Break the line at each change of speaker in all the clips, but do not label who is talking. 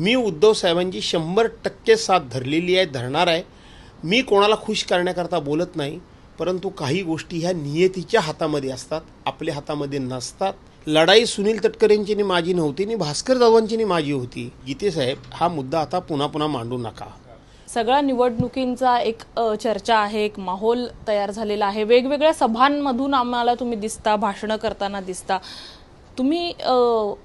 मी उद्धव साहेबांची शंभर टक्के साथ धरलेली आहे धरणार आहे मी कोणाला खुश करण्याकरता बोलत नाही परंतु काही गोष्टी ह्या नियतीच्या हातामध्ये असतात आपल्या हातामध्ये नसतात लढाई सुनील तटकरेंची नि माझी नव्हती आणि भास्कर जाधवांची नि माझी होती साहेब हा मुद्दा आता पुन्हा पुन्हा मांडू नका
सगळ्या निवडणुकींचा एक चर्चा आहे एक माहोल तयार झालेला आहे वेगवेगळ्या सभांमधून आम्हाला तुम्ही दिसता भाषणं करताना दिसता तुम्ही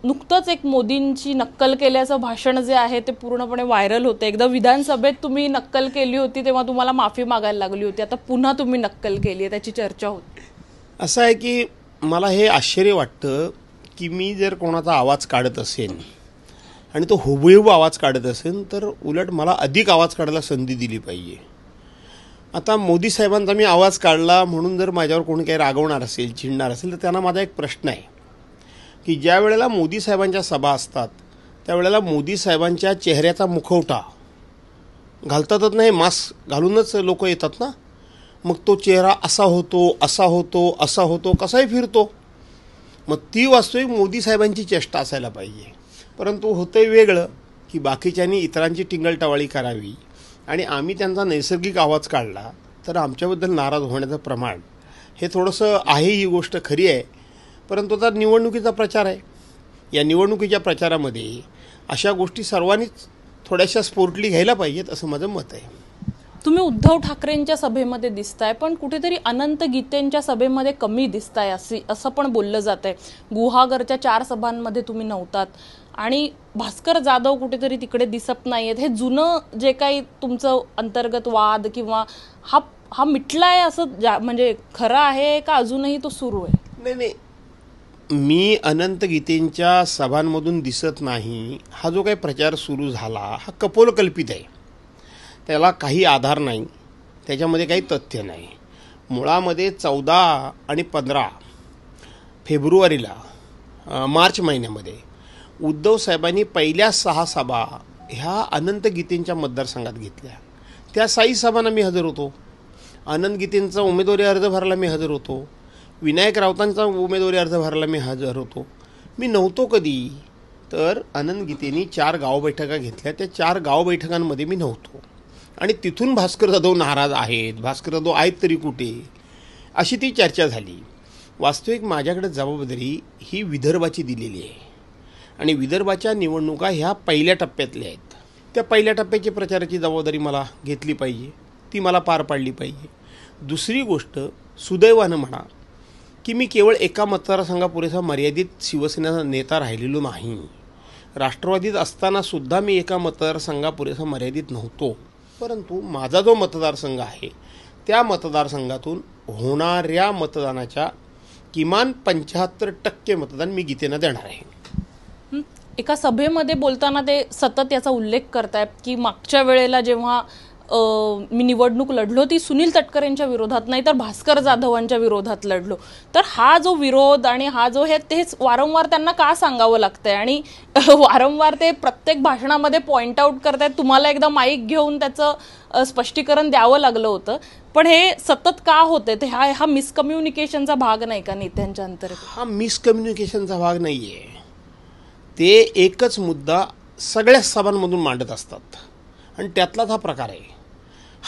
नुकतंच एक मोदींची नक्कल केल्याचं भाषण जे आहे ते पूर्णपणे व्हायरल होतं एकदा विधानसभेत तुम्ही नक्कल केली होती तेव्हा तुम्हाला माफी मागायला लागली होती आता पुन्हा तुम्ही नक्कल केली आहे त्याची चर्चा होती
असं आहे की मला हे आश्चर्य वाटतं की मी जर कोणाचा आवाज काढत असेन आणि तो हुबहुब आवाज काढत असेल तर उलट मला अधिक आवाज काढायला संधी दिली पाहिजे आता मोदी साहेबांचा मी आवाज काढला म्हणून जर माझ्यावर कोणी काही रागवणार असेल चिडणार असेल तर त्यांना माझा एक प्रश्न आहे की ज्या वेळेला मोदी साहेबांच्या सभा असतात त्यावेळेला मोदी साहेबांच्या चेहऱ्याचा मुखवटा घालतातच नाही मास्क घालूनच लोक येतात ना मग तो चेहरा असा होतो असा होतो असा होतो कसाही फिरतो मग ती वास्तविक मोदी साहेबांची चेष्टा असायला पाहिजे परंतु होतं वेगळं की बाकीच्यांनी इतरांची टिंगलटवाळी करावी आणि आम्ही त्यांचा नैसर्गिक आवाज काढला तर आमच्याबद्दल नाराज होण्याचं प्रमाण हे थोडंसं आहे ही गोष्ट खरी आहे परंतु आता निवडणुकीचा प्रचार आहे या निवडणुकीच्या प्रचारामध्ये अशा गोष्टी सर्वांनीच थोड्याशा स्पोर्टली घ्यायला पाहिजेत असं माझं मत आहे
तुम्ही उद्धव ठाकरेंच्या सभेमध्ये दिसताय पण कुठेतरी अनंत गीतेंच्या सभेमध्ये कमी दिसताय असे असं पण बोललं जात आहे गुहागरच्या चार सभांमध्ये तुम्ही नव्हतात आणि भास्कर जाधव कुठेतरी तिकडे दिसत नाही आहेत हे जुनं जे काही तुमचं अंतर्गत वाद किंवा हा हा मिटला आहे असं म्हणजे खरं आहे का अजूनही तो सुरू आहे नाही नाही
मी अनंत गीतेंच्या सभांमधून दिसत नाही हा जो काही प्रचार सुरू झाला हा कपोलकल्पित आहे त्याला काही आधार नाही त्याच्यामध्ये काही तथ्य नाही मुळामध्ये चौदा आणि पंधरा फेब्रुवारीला मार्च महिन्यामध्ये उद्धव साहेबांनी पहिल्या सहा सभा ह्या अनंत गीतेंच्या मतदारसंघात घेतल्या त्या साई सभांना मी हजर होतो अनंत गीतेंचा उमेदवारी अर्ज भरायला मी हजर होतो विनायक राऊतांचा उमेदवारी अर्ज भरायला मी हजर होतो मी नव्हतो कधी तर आनंद गीतेनी चार गाव बैठका घेतल्या त्या चार गाव बैठकांमध्ये मी नव्हतो आणि तिथून भास्कर जाधव नाराज आहेत भास्कर जाधव आहेत तरी कुठे अशी ती चर्चा झाली वास्तविक माझ्याकडे जबाबदारी ही विदर्भाची दिलेली आहे आणि विदर्भाच्या निवडणुका ह्या पहिल्या टप्प्यातल्या आहेत त्या पहिल्या टप्प्याची प्रचाराची जबाबदारी मला घेतली पाहिजे ती मला पार पाडली पाहिजे दुसरी गोष्ट सुदैवानं म्हणा की मी केवळ एका मतदारसंघापुरेसा मर्यादित शिवसेनेचा नेता राहिलेलो नाही राष्ट्रवादीत सुद्धा मी एका मतदारसंघापुरेसा मर्यादित नव्हतो परंतु माझा जो मतदारसंघ आहे त्या मतदारसंघातून होणाऱ्या मतदानाच्या किमान पंच्याहत्तर टक्के मतदान मी गीतेनं देणार आहे
एका सभेमध्ये बोलताना ते सतत याचा उल्लेख करतायत की मागच्या वेळेला जेव्हा मी निवडणूक लढलो ती सुनील तटकरेंच्या विरोधात नाही तर भास्कर जाधवांच्या विरोधात लढलो तर हा जो विरोध आणि हा जो हे तेच वारंवार त्यांना का सांगावं लागतंय आणि वारंवार ते प्रत्येक भाषणामध्ये पॉईंट आउट आहेत तुम्हाला एकदा माईक घेऊन त्याचं स्पष्टीकरण द्यावं लागलं होतं पण हे सतत का होते ते हा हा मिसकम्युनिकेशनचा भाग नाही का नेत्यांच्या अंतर्गत
हा मिसकम्युनिकेशनचा भाग नाही आहे ते एकच मुद्दा सगळ्या सभांमधून मांडत असतात आणि त्यातलाच हा प्रकार आहे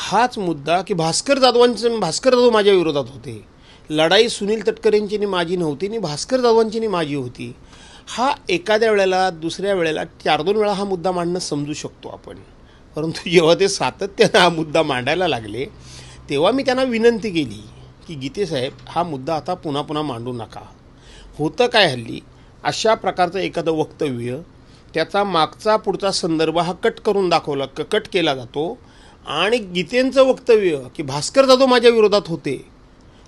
हाच मुद्दा की भास्कर जाधवांचं भास्कर जाधव माझ्या विरोधात होते लढाई सुनील तटकरेंची माझी नव्हती आणि भास्कर जाधवांची माझी होती हा एखाद्या वेळेला दुसऱ्या वेळेला चार दोन वेळा हा मुद्दा मांडणं समजू शकतो आपण परंतु जेव्हा ते सातत्यानं हा मुद्दा मांडायला लागले तेव्हा मी त्यांना विनंती केली की गीतेसाहेब हा मुद्दा आता पुन्हा पुन्हा मांडू नका होतं काय हल्ली अशा प्रकारचं एखादं वक्तव्य त्याचा मागचा पुढचा संदर्भ हा कट करून दाखवला कट केला जातो आणि गीतेंचं वक्तव्य की भास्कर जाधव माझ्या विरोधात होते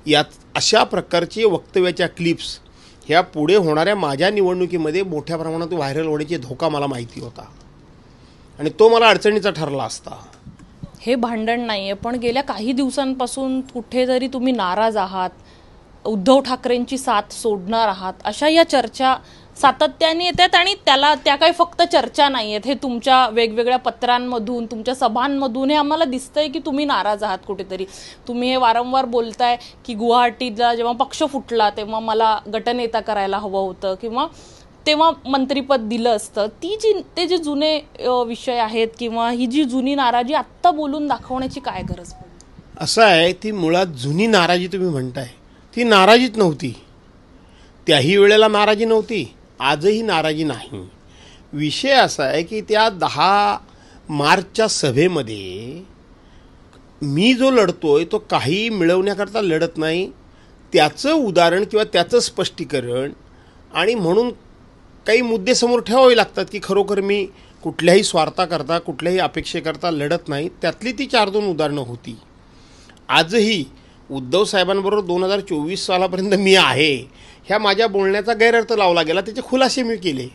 यात अशा प्रकारचे वक्तव्याच्या क्लिप्स ह्या पुढे होणाऱ्या माझ्या निवडणुकीमध्ये मोठ्या प्रमाणात व्हायरल होण्याची धोका मला माहिती होता आणि तो मला अडचणीचा ठरला असता
हे भांडण नाही आहे पण गेल्या काही दिवसांपासून कुठे जरी तुम्ही नाराज आहात उद्धव ठाकरेंची साथ सोडणार आहात अशा या चर्चा सातत्याने येतात आणि त्याला त्या काही फक्त चर्चा नाही आहेत हे तुमच्या वेगवेगळ्या पत्रांमधून तुमच्या सभांमधून हे आम्हाला दिसतंय की तुम्ही नाराज आहात कुठेतरी तुम्ही हे वारंवार बोलताय की गुवाहाटीला जेव्हा पक्ष फुटला तेव्हा मला गटनेता करायला हवं होतं किंवा तेव्हा मंत्रीपद दिलं असतं ती जी ते जे जुने विषय आहेत किंवा ही जी जुनी नाराजी आत्ता बोलून दाखवण्याची काय गरज
असं आहे ती मुळात जुनी नाराजी तुम्ही म्हणताय ती नाराजीच नव्हती त्याही वेळेला नाराजी नव्हती आजही नाराजी नाही विषय असा आहे की त्या दहा मार्चच्या सभेमध्ये मी जो लढतोय तो काही मिळवण्याकरता लढत नाही त्याचं उदाहरण किंवा त्याचं स्पष्टीकरण आणि म्हणून काही मुद्दे समोर ठेवावे लागतात की खरोखर मी कुठल्याही स्वार्थाकरता कुठल्याही अपेक्षेकरता लढत नाही त्यातली ती चार दोन उदाहरणं होती आजही उद्धव साहेबांबरोबर दोन हजार चोवीस सालापर्यंत मी आहे ह्या माझ्या बोलण्याचा गैरअर्थ लावला गेला त्याचे खुलासे मी केले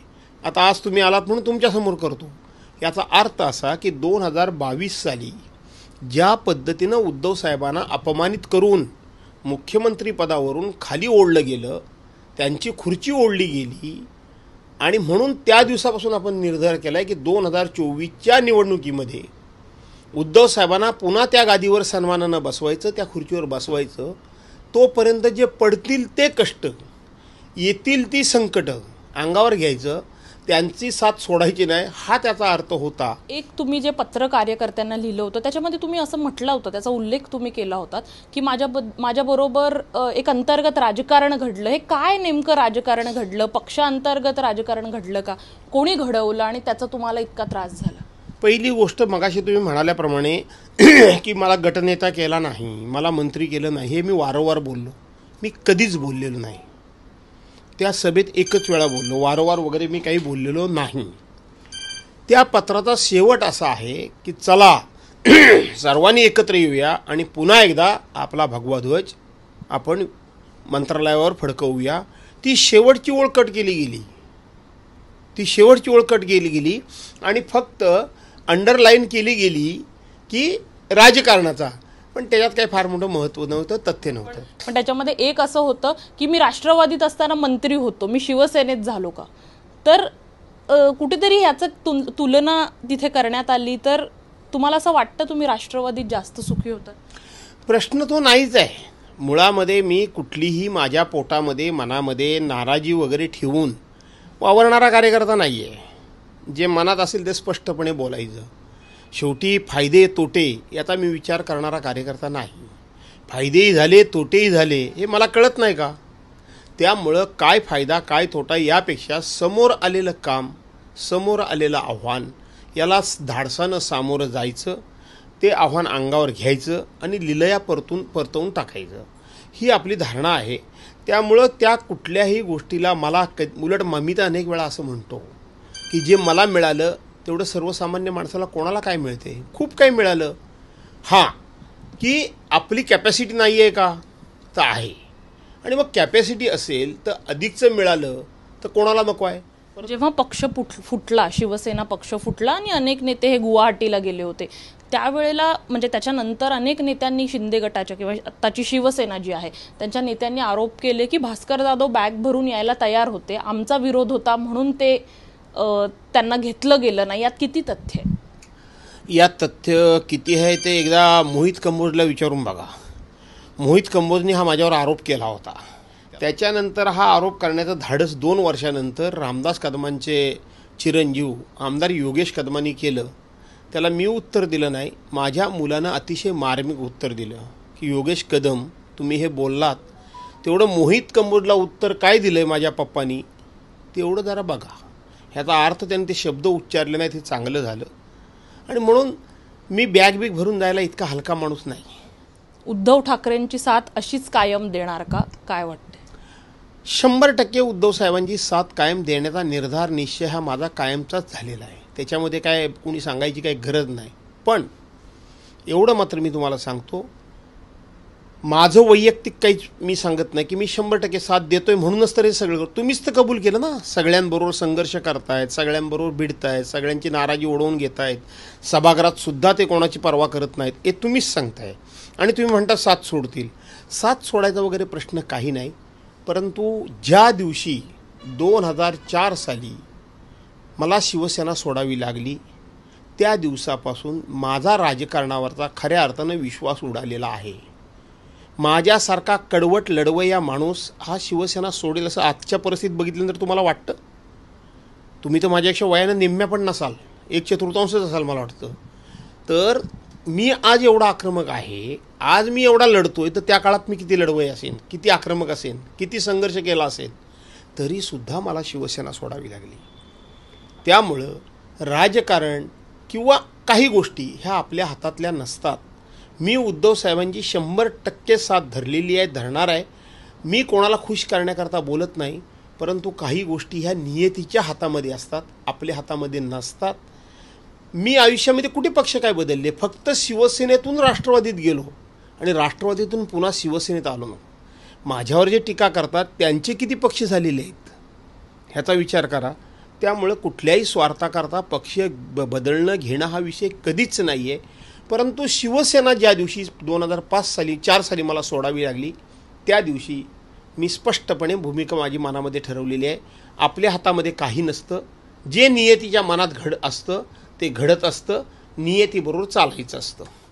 आता आज तुम्ही आलात म्हणून तुमच्यासमोर करतो याचा अर्थ असा की दोन हजार बावीस साली ज्या पद्धतीनं उद्धव साहेबांना अपमानित करून मुख्यमंत्रीपदावरून खाली ओढलं गेलं त्यांची खुर्ची ओढली गेली आणि म्हणून त्या दिवसापासून आपण निर्धार केला आहे की दोन हजार चोवीसच्या निवडणुकीमध्ये उद्धव साहेबांना पुन्हा त्या गादीवर सन्मानानं बसवायचं त्या खुर्चीवर बसवायचं तोपर्यंत जे पडतील ते कष्ट येतील ती संकटं अंगावर घ्यायचं त्यांची साथ सोडायची नाही हा त्याचा अर्थ होता
एक तुम्ही जे पत्र कार्यकर्त्यांना लिहिलं होतं त्याच्यामध्ये तुम्ही असं म्हटलं होतं त्याचा उल्लेख तुम्ही केला होता की माझ्या माझ्याबरोबर एक अंतर्गत राजकारण घडलं हे काय नेमकं राजकारण घडलं पक्षांतर्गत राजकारण घडलं का कोणी घडवलं आणि त्याचा तुम्हाला इतका त्रास झाला
पहिली गोष्ट मगाशी तुम्ही म्हणाल्याप्रमाणे की मला गटनेता केला नाही मला मंत्री केलं नाही हे मी वारंवार बोललो मी कधीच बोललेलो नाही त्या सभेत एकच वेळा बोललो वारंवार वगैरे मी काही बोललेलो नाही त्या पत्राचा शेवट असा आहे की चला सर्वांनी एकत्र येऊया आणि पुन्हा एकदा आपला भगवा ध्वज आपण मंत्रालयावर फडकवूया ती शेवटची ओळखट केली गेली ती शेवटची ओळखट केली गेली आणि फक्त अंडरलाईन केली गेली की राजकारणाचा पण त्याच्यात काही फार मोठं महत्त्व नव्हतं तथ्य नव्हतं
पण त्याच्यामध्ये एक असं होतं की मी राष्ट्रवादीत असताना मंत्री होतो मी शिवसेनेत झालो का तर कुठेतरी ह्याचं तुल तुलना तिथे करण्यात आली तर तुम्हाला असं वाटतं तुम्ही राष्ट्रवादीत जास्त सुखी होता
प्रश्न तो नाहीच आहे मुळामध्ये मी कुठलीही माझ्या पोटामध्ये मनामध्ये नाराजी वगैरे ठेवून वावरणारा कार्यकर्ता नाही आहे जे मनात असेल ते स्पष्टपणे बोलायचं शेवटी फायदे तोटे याचा मी विचार करणारा कार्यकर्ता नाही फायदेही झाले तोटेही झाले हे मला कळत नाही का त्यामुळं काय फायदा काय तोटा यापेक्षा समोर आलेलं काम समोर आलेलं आव्हान याला धाडसानं सामोरं जायचं ते आव्हान अंगावर घ्यायचं आणि लिलया परतून परतवून टाकायचं ही आपली धारणा आहे त्यामुळं त्या कुठल्याही गोष्टीला मला क उलट ममिता अनेक वेळा असं म्हणतो की जे मला मिळालं तेवढं सर्वसामान्य माणसाला कोणाला काय मिळते खूप काही मिळालं हां की आपली कॅपॅसिटी नाही आहे का तर आहे आणि मग कॅपॅसिटी असेल तर अधिकचं मिळालं तर कोणाला नको
आहे जेव्हा पक्ष फुट फुटला शिवसेना पक्ष फुटला आणि अनेक नेते हे गुवाहाटीला गेले होते त्यावेळेला म्हणजे त्याच्यानंतर अनेक नेत्यांनी शिंदे गटाच्या किंवा आत्ताची शिवसेना जी आहे त्यांच्या नेत्यांनी आरोप केले की भास्कर जाधव बॅग भरून यायला तयार होते आमचा विरोध होता म्हणून ते त्यांना घेतलं गेलं नाही यात किती तथ्य आहे
यात तथ्य किती आहे ते एकदा मोहित कंबोजला विचारून बघा मोहित कंबोजने हा माझ्यावर आरोप केला होता त्याच्यानंतर हा आरोप करण्याचं धाडस दोन वर्षानंतर रामदास कदमांचे चिरंजीव आमदार योगेश कदमांनी केलं त्याला मी उत्तर दिलं नाही माझ्या मुलानं अतिशय मार्मिक उत्तर दिलं की योगेश कदम तुम्ही हे बोललात तेवढं मोहित कंबोजला उत्तर काय दिलं आहे माझ्या पप्पानी तेवढं जरा बघा ह्याचा अर्थ त्यांनी ते शब्द उच्चारले नाही ते चांगलं झालं आणि म्हणून मी बॅग बिग भरून जायला इतका हलका माणूस नाही
उद्धव ठाकरेंची साथ अशीच कायम देणार का काय वाटते शंभर टक्के
उद्धव साहेबांची साथ कायम देण्याचा निर्धार निश्चय हा माझा कायमचाच झालेला आहे त्याच्यामध्ये काय कुणी सांगायची काही गरज नाही पण एवढं मात्र मी तुम्हाला सांगतो माझं वैयक्तिक काहीच मी सांगत नाही की मी शंभर टक्के साथ देतोय म्हणूनच तर हे सगळं तुम्हीच तर कबूल केलं ना सगळ्यांबरोबर संघर्ष करतायत सगळ्यांबरोबर भिडतायत सगळ्यांची नाराजी ओढवून घेत आहेत सभागृहात सुद्धा ते कोणाची पर्वा करत नाहीत हे तुम्हीच सांगताय आणि तुम्ही म्हणता साथ सोडतील साथ सोडायचा वगैरे प्रश्न काही नाही परंतु ज्या दिवशी दोन हजार चार साली मला शिवसेना सोडावी लागली त्या दिवसापासून माझा राजकारणावरचा खऱ्या अर्थानं विश्वास उडालेला आहे माझ्यासारखा कडवट लढवया माणूस हा शिवसेना सोडेल असं आजच्या परिस्थितीत बघितल्यानंतर तुम्हाला वाटतं तुम्ही तर माझ्यापेक्षा वयानं निम्म्या पण नसाल एक चतुर्थांशच असाल मला वाटतं तर मी आज एवढा आक्रमक आहे आज मी एवढा लढतोय तर त्या काळात मी किती लढवय असेन किती आक्रमक असेन किती संघर्ष केला असेल तरीसुद्धा मला शिवसेना सोडावी लागली त्यामुळं राजकारण किंवा काही गोष्टी ह्या आपल्या हातातल्या नसतात मी उद्धव साहेबांची शंभर टक्के साथ धरलेली आहे धरणार आहे मी कोणाला खुश करण्याकरता बोलत नाही परंतु काही गोष्टी ह्या नियतीच्या हातामध्ये असतात आपल्या हातामध्ये नसतात मी आयुष्यामध्ये कुठे पक्ष काय बदलले फक्त शिवसेनेतून राष्ट्रवादीत गेलो आणि राष्ट्रवादीतून पुन्हा शिवसेनेत आलो ना माझ्यावर जे टीका करतात त्यांचे किती पक्ष झालेले आहेत ह्याचा विचार करा त्यामुळं कुठल्याही स्वार्थाकरता पक्ष ब बदलणं घेणं हा विषय कधीच नाही आहे परंतु शिवसेना ज्या दिवशी दोन हजार पाच साली चार साली मला सोडावी लागली त्या दिवशी मी स्पष्टपणे भूमिका माझी मनामध्ये ठरवलेली आहे आपल्या हातामध्ये काही नसतं जे नियतीच्या मनात घड असतं
ते घडत असतं नियतीबरोबर चालायचं असतं